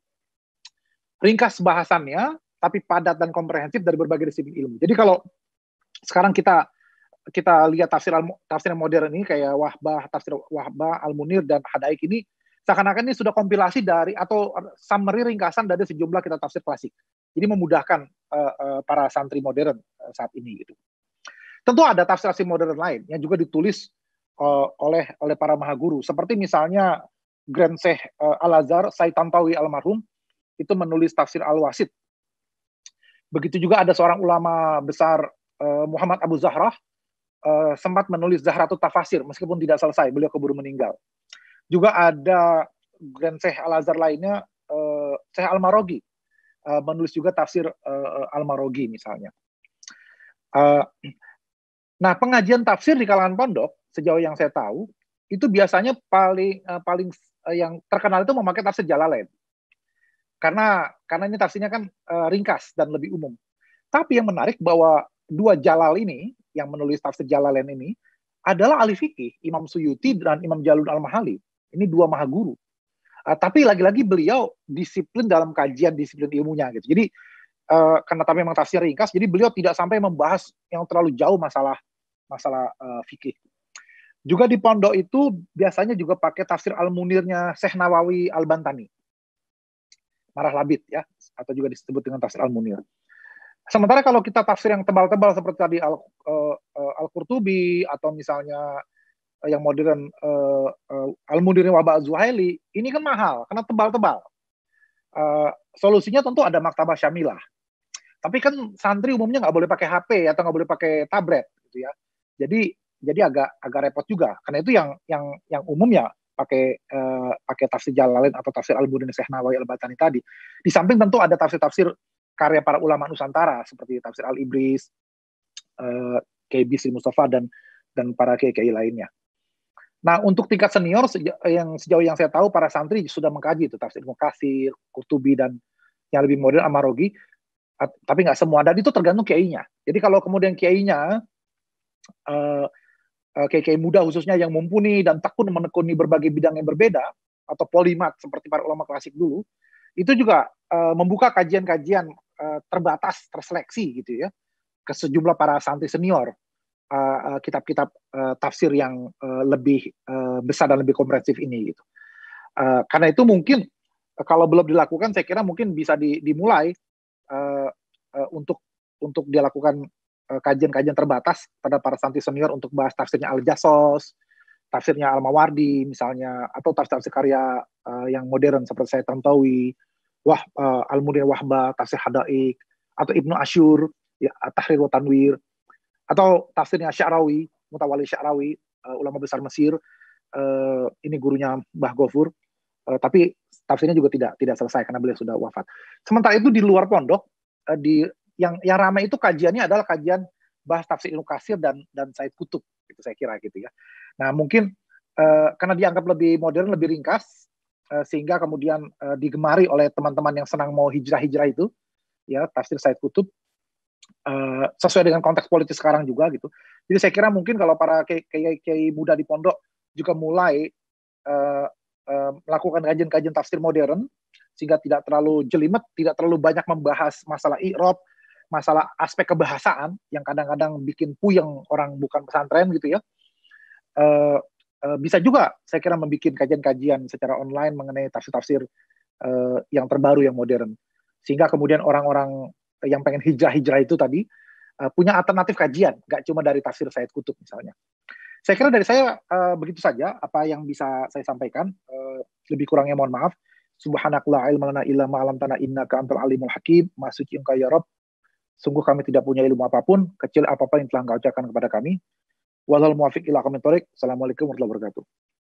Ringkas bahasannya, tapi padat dan komprehensif dari berbagai disiplin ilmu. Jadi kalau sekarang kita kita lihat tafsir tafsir modern ini kayak Wahbah, tafsir Wahbah, Al-Munir dan Hadaik ini seakan-akan ini sudah kompilasi dari atau summary ringkasan dari sejumlah kita tafsir klasik. Jadi memudahkan uh, uh, para santri modern saat ini gitu. Tentu ada tafsirasi modern lain yang juga ditulis uh, oleh oleh para mahaguru seperti misalnya Grand Sheikh uh, eh, Al Azhar Said Tantawi almarhum itu menulis tafsir Al Wasit. Begitu juga ada seorang ulama besar uh, Muhammad Abu Zahrah uh, sempat menulis Zahratut Tafasir meskipun tidak selesai beliau keburu meninggal. Juga ada Grand Sheikh Al Azhar lainnya uh, Sheikh Al Marogi menulis juga tafsir uh, Al Marogi misalnya. Eh, nah, pengajian tafsir di kalangan pondok sejauh yang saya tahu itu biasanya paling uh, paling uh, yang terkenal itu memakai tafsir Jalalain. Karena karena ini tafsirnya kan uh, ringkas dan lebih umum. Tapi yang menarik bahwa dua Jalal ini yang menulis tafsir Jalalain ini adalah ahli fikih Imam Suyuti dan Imam Jalud Al-Mahali. Ini dua mahaguru. Uh, tapi lagi-lagi beliau disiplin dalam kajian disiplin ilmunya gitu. Jadi uh, karena tapi memang tafsir ringkas, jadi beliau tidak sampai membahas yang terlalu jauh masalah masalah uh, fikih. Juga di pondok itu biasanya juga pakai tafsir Al-Munirnya Syekh Nawawi Al-Bantani. Marah labit ya, atau juga disebut dengan tafsir Al-Munir. Sementara kalau kita tafsir yang tebal-tebal seperti tadi Al, uh, Al-Qurtubi atau misalnya yang modern uh, uh, Al-Munir Wabak Zuhaili, ini kan mahal karena tebal-tebal. Uh, solusinya tentu ada maktabah syamilah. Tapi kan santri umumnya nggak boleh pakai HP atau nggak boleh pakai tablet gitu ya. Jadi jadi agak agak repot juga. Karena itu yang yang yang umum ya pakai uh, pakai tafsir Jalalain atau tafsir al Syekh Nawawi Al-Batani tadi. Di samping tentu ada tafsir-tafsir karya para ulama Nusantara seperti tafsir Al-Ibris, uh, eh, KB Sri Mustafa dan dan para kiai lainnya. Nah, untuk tingkat senior yang sejauh yang saya tahu para santri sudah mengkaji itu tafsir Mukasir, Kurtubi dan yang lebih modern Amarogi tapi nggak semua dan itu tergantung kiainya. Jadi kalau kemudian kiainya uh, eh, uh, eh, kiai muda khususnya yang mumpuni dan tekun menekuni berbagai bidang yang berbeda atau polimat seperti para ulama klasik dulu itu juga uh, membuka kajian-kajian uh, terbatas terseleksi gitu ya ke sejumlah para santri senior kitab-kitab uh, uh, tafsir yang uh, lebih uh, besar dan lebih komprehensif ini gitu. Uh, karena itu mungkin kalau belum dilakukan saya kira mungkin bisa di, dimulai uh, untuk untuk dia lakukan eh, kajian-kajian uh, terbatas pada para santri senior untuk bahas tafsirnya Al-Jasos, tafsirnya Al-Mawardi misalnya, atau tafsir-tafsir karya uh, yang modern seperti saya Tantowi, Wah, uh, Al-Munir Wahba, tafsir Hadaik, atau Ibnu Asyur, ya, Tahrir wa atau tafsirnya Sya'rawi, Mutawali Sya'rawi, uh, ulama besar Mesir, uh, ini gurunya Mbah Gofur, uh, tapi tafsirnya juga tidak tidak selesai karena beliau sudah wafat. Sementara itu di luar pondok uh, di yang yang ramai itu kajiannya adalah kajian bahas tafsir Ibnu Kasir dan dan Said Kutub itu saya kira gitu ya. Nah, mungkin uh, karena dianggap lebih modern, lebih ringkas uh, sehingga kemudian uh, digemari oleh teman-teman yang senang mau hijrah-hijrah itu ya tafsir Said Kutub uh, sesuai dengan konteks politik sekarang juga gitu. Jadi saya kira mungkin kalau para kiai muda di pondok juga mulai uh, Eh, melakukan kajian-kajian tafsir modern sehingga tidak terlalu jelimet, tidak terlalu banyak membahas masalah irob, masalah aspek kebahasaan yang kadang-kadang bikin puyeng orang bukan pesantren gitu ya. Eh, eh, bisa juga saya kira membuat kajian-kajian secara online mengenai tafsir-tafsir yang terbaru yang modern. Sehingga kemudian orang-orang yang pengen hijrah-hijrah itu tadi punya alternatif kajian, nggak cuma dari tafsir Said Kutub misalnya. Saya kira dari saya uh, begitu saja apa yang bisa saya sampaikan. Uh, lebih kurangnya mohon maaf. Subhanakallah ilmalana illa alam tanah inna ka antal alimul hakim. Masuki engkau ya Rob. Sungguh kami tidak punya ilmu apapun, kecil apapun yang telah engkau ucapkan kepada kami. Walal warahmatullahi wabarakatuh.